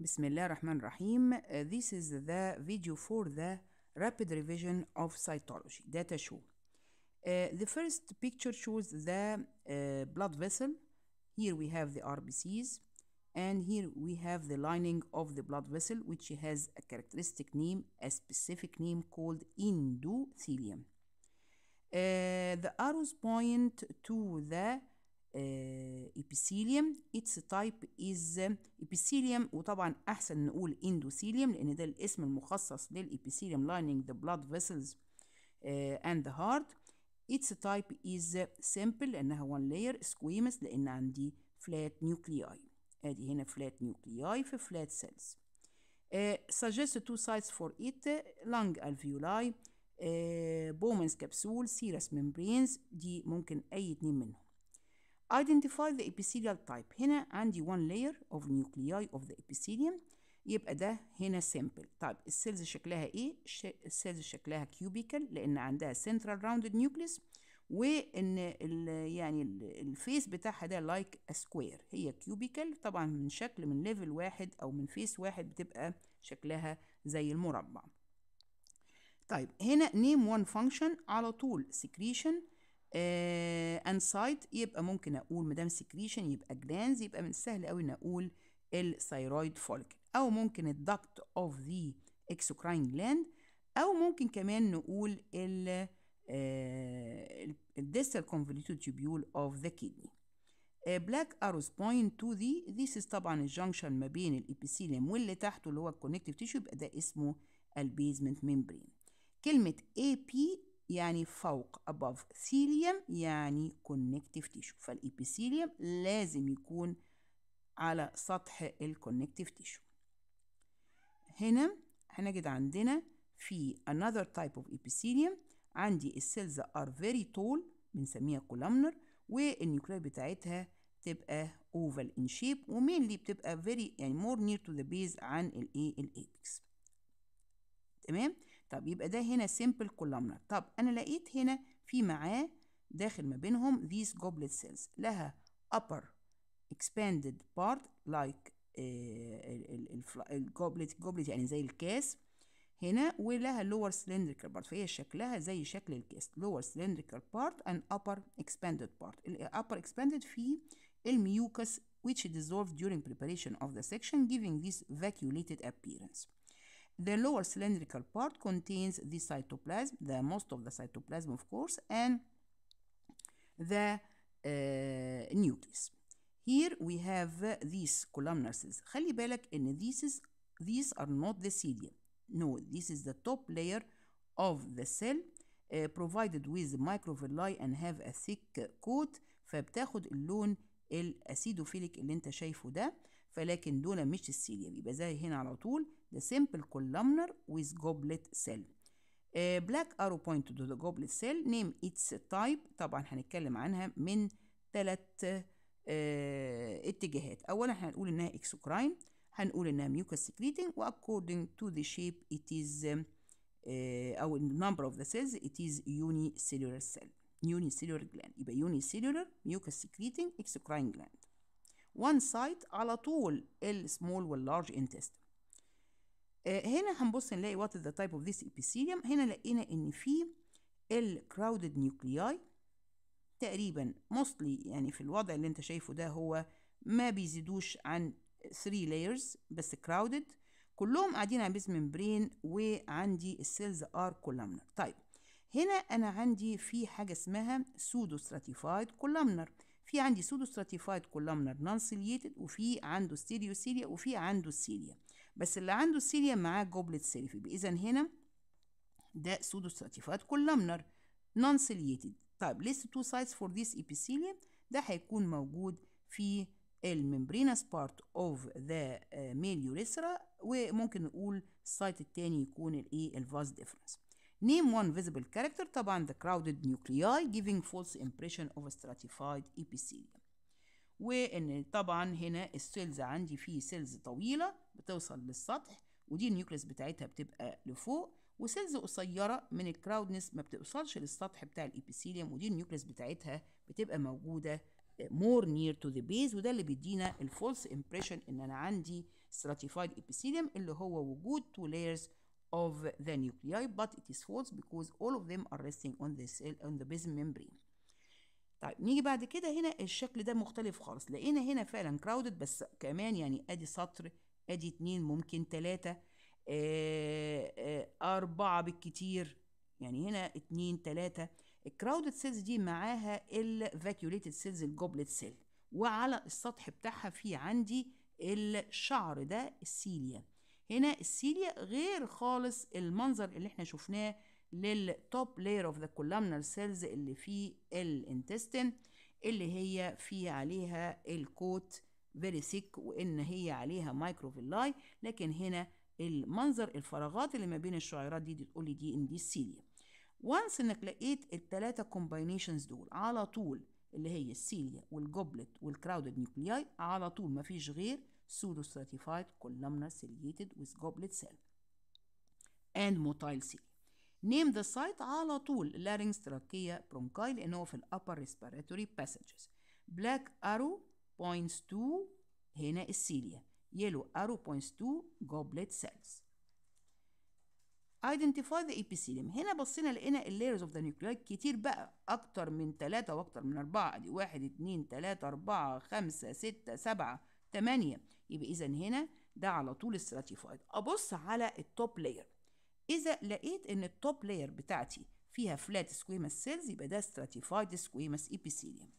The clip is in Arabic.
Bismillah rahman rahim. Uh, this is the video for the rapid revision of cytology data show. Uh, the first picture shows the uh, blood vessel. Here we have the RBCs and here we have the lining of the blood vessel which has a characteristic name, a specific name called endothelium. Uh, the arrows point to the ايبيثيليوم اتس تايب از ايبيثيليوم وطبعا احسن نقول اندوثيليوم لان ده الاسم المخصص للايبيثيليوم لايننج ذا بلاد فيسلز اند the هارت اتس تايب از سمبل لانها وان لاير سكويمس لان عندي فلات نيوكلياي ادي هنا فلات نيوكلياي في فلات آه، سيلز suggest two sites for it lung alveoli بومنز كبسول سيرس ممبرينز دي ممكن اي اتنين منهم identify the epithelial type هنا عندي one layer of nuclei of the epithelium يبقى ده هنا simple طيب السيلز شكلها ايه السيلز شكلها cubical لان عندها central rounded nucleus وان ال يعني الفيس بتاعها ده لايك سكوير هي كيوبيكال طبعا من شكل من ليفل واحد او من فيس واحد بتبقى شكلها زي المربع طيب هنا نيم وان فانكشن على طول سكريشن انسايت آه، يبقى ممكن اقول مدام سكريشن يبقى جلانز يبقى من السهل قوي ان اقول الثايرويد فولك او ممكن الدكت اوف ذا اكسوكراين جلاند او ممكن كمان نقول ال الديستال كونفوليوتد تيوبيول اوف ذا كيدني بلاك اروز بوينت تو ذا ذيس طبعا الجنكشن ما بين الابيثيليوم واللي تحته اللي هو الكونكتيف تيشو يبقى ده اسمه البيزمنت ميمبرين كلمة AP يعني فوق above ثيليوم يعني connective tissue فالإبيثيليم لازم يكون على سطح الكونكتيف tissue هنا هنجد عندنا في another type of epithelium عندي السيلز are very tall بنسميها columnar والنيوكلير بتاعتها تبقى oval in shape ومينلي بتبقى very يعني more near to the base عن الايه الايبكس تمام طب يبقى ده هنا simple columnar طب أنا لقيت هنا في معاه داخل ما بينهم these goblet cells لها upper expanded part like الجوبلت الجوبلت يعني زي الكاس هنا ولها lower cylindrical part فهي شكلها زي شكل الكاس lower cylindrical part and upper expanded part ال upper expanded فيه الميوكس which dissolved during preparation of the section giving this vacuolated appearance The lower cylindrical part contains the cytoplasm, the most of the cytoplasm, of course, and the uh, nucleus. Here we have uh, these columnar cells. خلي بالك إن these, is, these are not the cilia. No, this is the top layer of the cell uh, provided with microvilli and have a thick uh, coat فبتاخد اللون الاسيدوفيليك اللي انت شايفه ده فلكن دول مش السيليا بيبقى زي هنا على طول the simple columnar with goblet cell uh, black arrow point to the goblet cell name its type طبعا هنتكلم عنها من ثلاث uh, اتجاهات اولا هنقول انها اكسوكراين هنقول انها mucus secreting واكوردنج تو ذا شيب it is uh, او number of the cells it is unicellular cell unicellular gland يبقى unicellular mucus secreting exocrine gland وان سايت على طول السمول واللارج انتست هنا هنبص نلاقي what is the type of this epithelium هنا لقينا ان في الكراودد نيوكلياي تقريبا mostly يعني في الوضع اللي انت شايفه ده هو ما بيزيدوش عن 3 layers بس crowded كلهم قاعدين على بيز ممبرين وعندي السيلز ار كولامنر طيب هنا انا عندي في حاجه اسمها سودو ستراتيفايد كولامنر في عندي سودو ستراتيفايد كولامنر نون سيليتد وفي عنده ستيريو سيليا وفي عنده السيليا بس اللي عنده السيليا معاه جوبلت سيلف يبقى اذا هنا ده سودو ستراتيفايد كولامنر نون سيليتد طيب ليست تو سايتس فور ذيس ايبيثيليا ده هيكون موجود في الممبرينس بارت اوف ذا ميل يوريثرا وممكن نقول السايت التاني يكون الايه الفاز ديفرنس Name one visible character طبعا the crowded nuclei giving false impression of a stratified epithelium وان طبعا هنا السيلز عندي فيه سيلز طويله بتوصل للسطح ودي النيوكليس بتاعتها بتبقى لفوق وسيلز قصيره من الكراودنس ما بتوصلش للسطح بتاع الابيثيليوم ودي النيوكليس بتاعتها بتبقى موجوده more near to the base وده اللي بيدينا الفولس امبريشن ان انا عندي stratified epithelium اللي هو وجود two layers of the nuclei but it is false because all of them are resting on the cell on the basement membrane طيب نيجي بعد كده هنا الشكل ده مختلف خالص لقينا هنا فعلا كراودد بس كمان يعني ادي سطر ادي اتنين ممكن تلاتة آه، آه، اربعة بالكتير يعني هنا اتنين تلاتة الكراودد سيلز دي معاها الفاكيوليتد سيلز الجوبلت سيل وعلى السطح بتاعها في عندي الشعر ده السيليا هنا السيليا غير خالص المنظر اللي احنا شفناه للتوب لاير اوف ذا كولامنر سيلز اللي في الانتستين اللي هي في عليها الكوت فيري سيك وان هي عليها مايكروفيلاي لكن هنا المنظر الفراغات اللي ما بين الشعيرات دي, دي لي دي ان دي السيليا وانس انك لقيت التلاتة كومباينيشنز دول على طول اللي هي السيليا والجوبلت والكراودد نيوكلياي على طول مفيش غير pseudo stratified columnar ciliated with goblet cell and motile cell Name the site على طول larynx trachea bronchi لأن هو في upper respiratory passages black arrow points to هنا السيليا yellow arrow points to goblet cells identify the epithelium هنا بصينا لقينا layers of the nuclei كتير بقى اكتر من 3 واكتر من 4 ادي 1 2 3 4 5 6 7 8 يبقى إذا هنا ده على طول استراتيفايد أبص على التوب لاير إذا لقيت إن التوب لاير بتاعتي فيها فلات سكويمس سيلز يبقى ده ستراتيفايد سكويمس إبيثيليوم